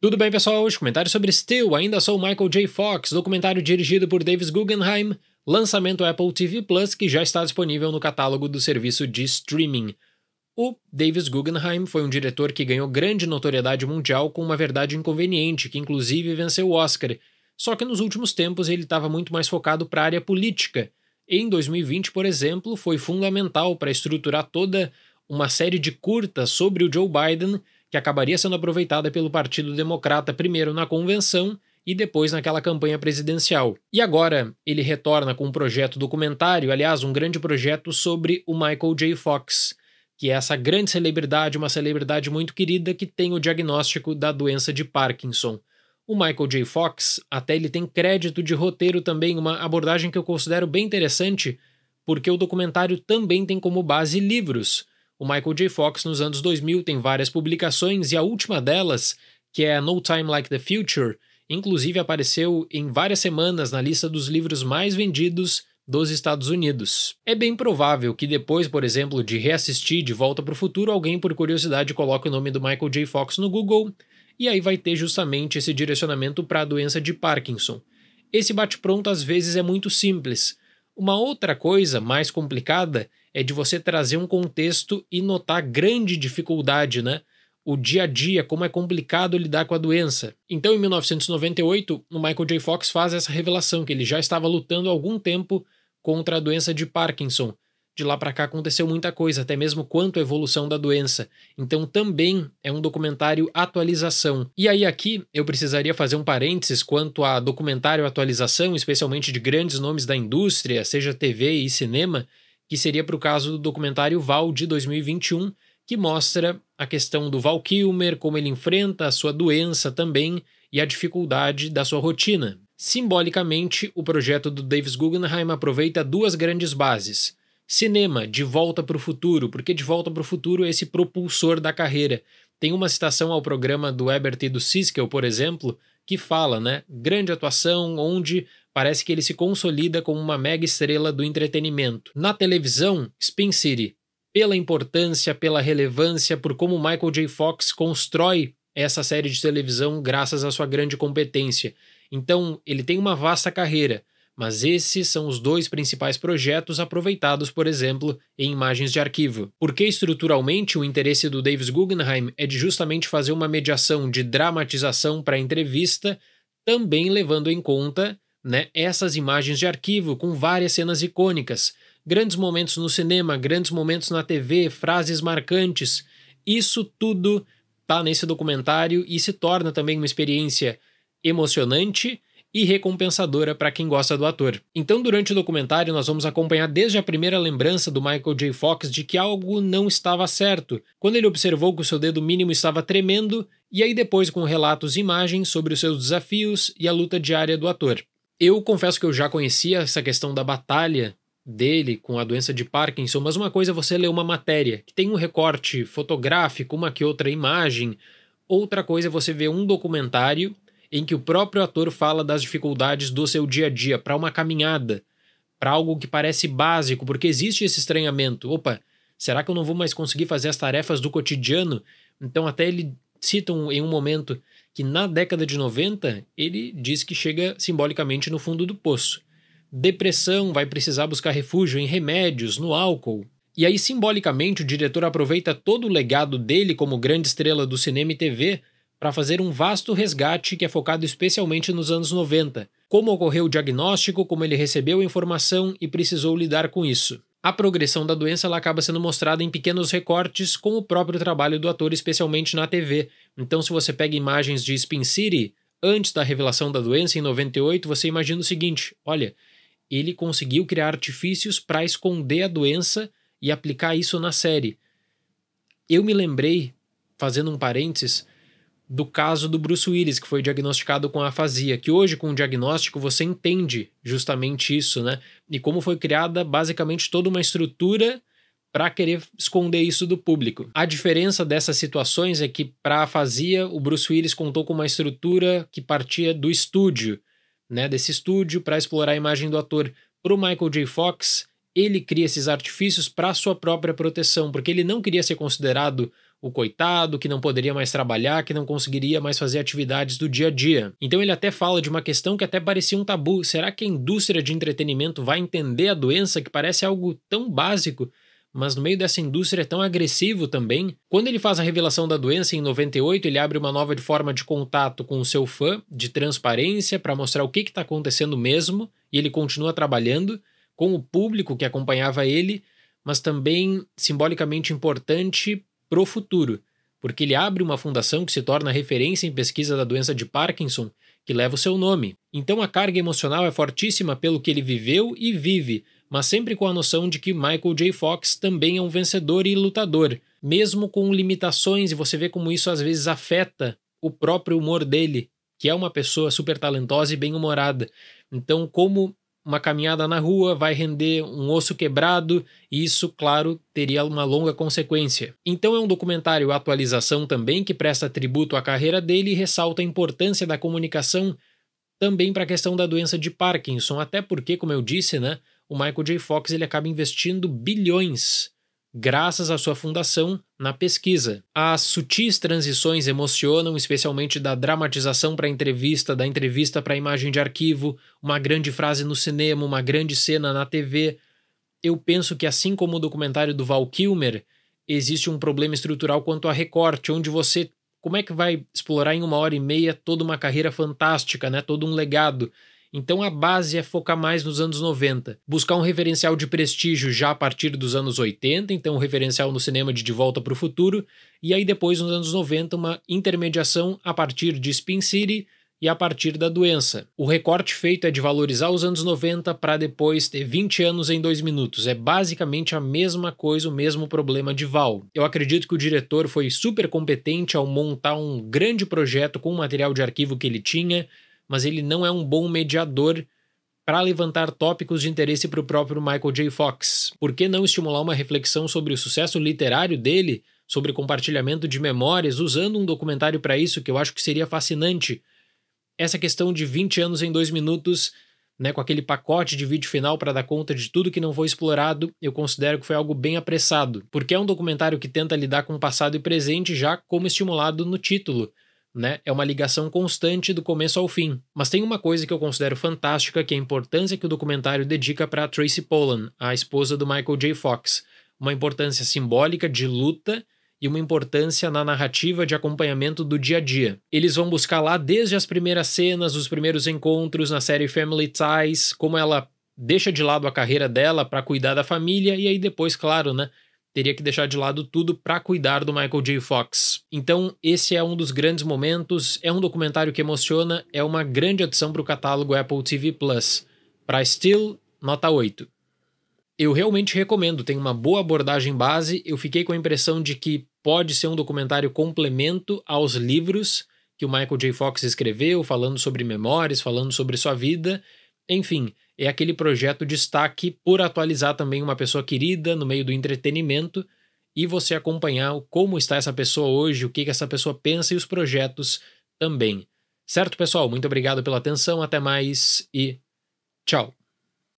Tudo bem, pessoal? Os comentários sobre Still, ainda sou Michael J. Fox, documentário dirigido por Davis Guggenheim, lançamento Apple TV Plus, que já está disponível no catálogo do serviço de streaming. O Davis Guggenheim foi um diretor que ganhou grande notoriedade mundial com uma verdade inconveniente, que inclusive venceu o Oscar. Só que nos últimos tempos ele estava muito mais focado para a área política. Em 2020, por exemplo, foi fundamental para estruturar toda uma série de curtas sobre o Joe Biden que acabaria sendo aproveitada pelo Partido Democrata primeiro na convenção e depois naquela campanha presidencial. E agora ele retorna com um projeto documentário, aliás, um grande projeto sobre o Michael J. Fox, que é essa grande celebridade, uma celebridade muito querida que tem o diagnóstico da doença de Parkinson. O Michael J. Fox, até ele tem crédito de roteiro também, uma abordagem que eu considero bem interessante, porque o documentário também tem como base livros o Michael J. Fox nos anos 2000 tem várias publicações e a última delas, que é No Time Like the Future, inclusive apareceu em várias semanas na lista dos livros mais vendidos dos Estados Unidos. É bem provável que depois, por exemplo, de reassistir De Volta para o Futuro, alguém por curiosidade coloque o nome do Michael J. Fox no Google e aí vai ter justamente esse direcionamento para a doença de Parkinson. Esse bate-pronto às vezes é muito simples. Uma outra coisa mais complicada é de você trazer um contexto e notar grande dificuldade, né? O dia a dia, como é complicado lidar com a doença. Então, em 1998, o Michael J. Fox faz essa revelação que ele já estava lutando há algum tempo contra a doença de Parkinson. De lá para cá aconteceu muita coisa, até mesmo quanto à evolução da doença. Então também é um documentário atualização. E aí aqui eu precisaria fazer um parênteses quanto a documentário atualização, especialmente de grandes nomes da indústria, seja TV e cinema, que seria para o caso do documentário Val de 2021, que mostra a questão do Val Kilmer, como ele enfrenta a sua doença também e a dificuldade da sua rotina. Simbolicamente, o projeto do Davis Guggenheim aproveita duas grandes bases. Cinema, De Volta para o Futuro, porque De Volta para o Futuro é esse propulsor da carreira. Tem uma citação ao programa do Ebert e do Siskel, por exemplo, que fala, né? Grande atuação, onde parece que ele se consolida como uma mega estrela do entretenimento. Na televisão, Spin City, pela importância, pela relevância, por como Michael J. Fox constrói essa série de televisão graças à sua grande competência. Então, ele tem uma vasta carreira, mas esses são os dois principais projetos aproveitados, por exemplo, em imagens de arquivo. Porque estruturalmente o interesse do Davis Guggenheim é de justamente fazer uma mediação de dramatização para a entrevista, também levando em conta né, essas imagens de arquivo com várias cenas icônicas, grandes momentos no cinema, grandes momentos na TV, frases marcantes. Isso tudo tá nesse documentário e se torna também uma experiência emocionante e recompensadora para quem gosta do ator. Então, durante o documentário, nós vamos acompanhar desde a primeira lembrança do Michael J. Fox de que algo não estava certo, quando ele observou que o seu dedo mínimo estava tremendo, e aí depois com relatos e imagens sobre os seus desafios e a luta diária do ator. Eu confesso que eu já conhecia essa questão da batalha dele com a doença de Parkinson, mas uma coisa é você ler uma matéria que tem um recorte fotográfico, uma que outra imagem, outra coisa é você ver um documentário em que o próprio ator fala das dificuldades do seu dia a dia para uma caminhada, para algo que parece básico, porque existe esse estranhamento. Opa, será que eu não vou mais conseguir fazer as tarefas do cotidiano? Então, até ele cita um, em um momento que na década de 90 ele diz que chega simbolicamente no fundo do poço. Depressão, vai precisar buscar refúgio em remédios, no álcool, e aí, simbolicamente, o diretor aproveita todo o legado dele como grande estrela do cinema e TV para fazer um vasto resgate que é focado especialmente nos anos 90, como ocorreu o diagnóstico, como ele recebeu a informação e precisou lidar com isso. A progressão da doença ela acaba sendo mostrada em pequenos recortes com o próprio trabalho do ator, especialmente na TV. Então, se você pega imagens de Spin City, antes da revelação da doença, em 98, você imagina o seguinte: olha, ele conseguiu criar artifícios para esconder a doença e aplicar isso na série. Eu me lembrei, fazendo um parênteses, do caso do Bruce Willis, que foi diagnosticado com afasia, que hoje, com o diagnóstico, você entende justamente isso, né? E como foi criada basicamente toda uma estrutura para querer esconder isso do público. A diferença dessas situações é que, para afasia, o Bruce Willis contou com uma estrutura que partia do estúdio, né? Desse estúdio para explorar a imagem do ator. Para o Michael J. Fox, ele cria esses artifícios para sua própria proteção, porque ele não queria ser considerado o coitado, que não poderia mais trabalhar, que não conseguiria mais fazer atividades do dia a dia. Então ele até fala de uma questão que até parecia um tabu: será que a indústria de entretenimento vai entender a doença que parece algo tão básico? Mas no meio dessa indústria é tão agressivo também. Quando ele faz a revelação da doença em 98, ele abre uma nova forma de contato com o seu fã, de transparência, para mostrar o que está acontecendo mesmo, e ele continua trabalhando com o público que acompanhava ele, mas também simbolicamente importante para o futuro, porque ele abre uma fundação que se torna referência em pesquisa da doença de Parkinson, que leva o seu nome. Então a carga emocional é fortíssima pelo que ele viveu e vive, mas sempre com a noção de que Michael J. Fox também é um vencedor e lutador, mesmo com limitações, e você vê como isso às vezes afeta o próprio humor dele, que é uma pessoa super talentosa e bem-humorada. Então, como uma caminhada na rua, vai render um osso quebrado, e isso, claro, teria uma longa consequência. Então é um documentário atualização também que presta tributo à carreira dele e ressalta a importância da comunicação também para a questão da doença de Parkinson, até porque, como eu disse, né, o Michael J. Fox ele acaba investindo bilhões graças à sua fundação na pesquisa. As sutis transições emocionam, especialmente da dramatização para a entrevista, da entrevista para a imagem de arquivo, uma grande frase no cinema, uma grande cena na TV. Eu penso que, assim como o documentário do Val Kilmer, existe um problema estrutural quanto a recorte, onde você. Como é que vai explorar em uma hora e meia toda uma carreira fantástica, né? todo um legado? Então a base é focar mais nos anos 90, buscar um referencial de prestígio já a partir dos anos 80, então um referencial no cinema de De Volta para o Futuro, e aí depois nos anos 90 uma intermediação a partir de Spin City e a partir da doença. O recorte feito é de valorizar os anos 90 para depois ter 20 anos em dois minutos. É basicamente a mesma coisa, o mesmo problema de Val. Eu acredito que o diretor foi super competente ao montar um grande projeto com o material de arquivo que ele tinha mas ele não é um bom mediador para levantar tópicos de interesse para o próprio Michael J. Fox. Por que não estimular uma reflexão sobre o sucesso literário dele, sobre compartilhamento de memórias, usando um documentário para isso que eu acho que seria fascinante? Essa questão de 20 anos em dois minutos, né, com aquele pacote de vídeo final para dar conta de tudo que não foi explorado, eu considero que foi algo bem apressado, porque é um documentário que tenta lidar com o passado e presente já como estimulado no título né? É uma ligação constante do começo ao fim. Mas tem uma coisa que eu considero fantástica, que é a importância que o documentário dedica para Tracy Polan, a esposa do Michael J. Fox. Uma importância simbólica de luta e uma importância na narrativa de acompanhamento do dia a dia. Eles vão buscar lá desde as primeiras cenas, os primeiros encontros na série Family Ties, como ela deixa de lado a carreira dela para cuidar da família e aí depois, claro, né, teria que deixar de lado tudo para cuidar do Michael J. Fox. Então, esse é um dos grandes momentos, é um documentário que emociona, é uma grande adição para o catálogo Apple TV Plus. Para Still, nota 8. Eu realmente recomendo, tem uma boa abordagem base. Eu fiquei com a impressão de que pode ser um documentário complemento aos livros que o Michael J. Fox escreveu, falando sobre memórias, falando sobre sua vida. Enfim, é aquele projeto destaque por atualizar também uma pessoa querida no meio do entretenimento e você acompanhar como está essa pessoa hoje, o que, que essa pessoa pensa e os projetos também. Certo, pessoal? Muito obrigado pela atenção, até mais e tchau!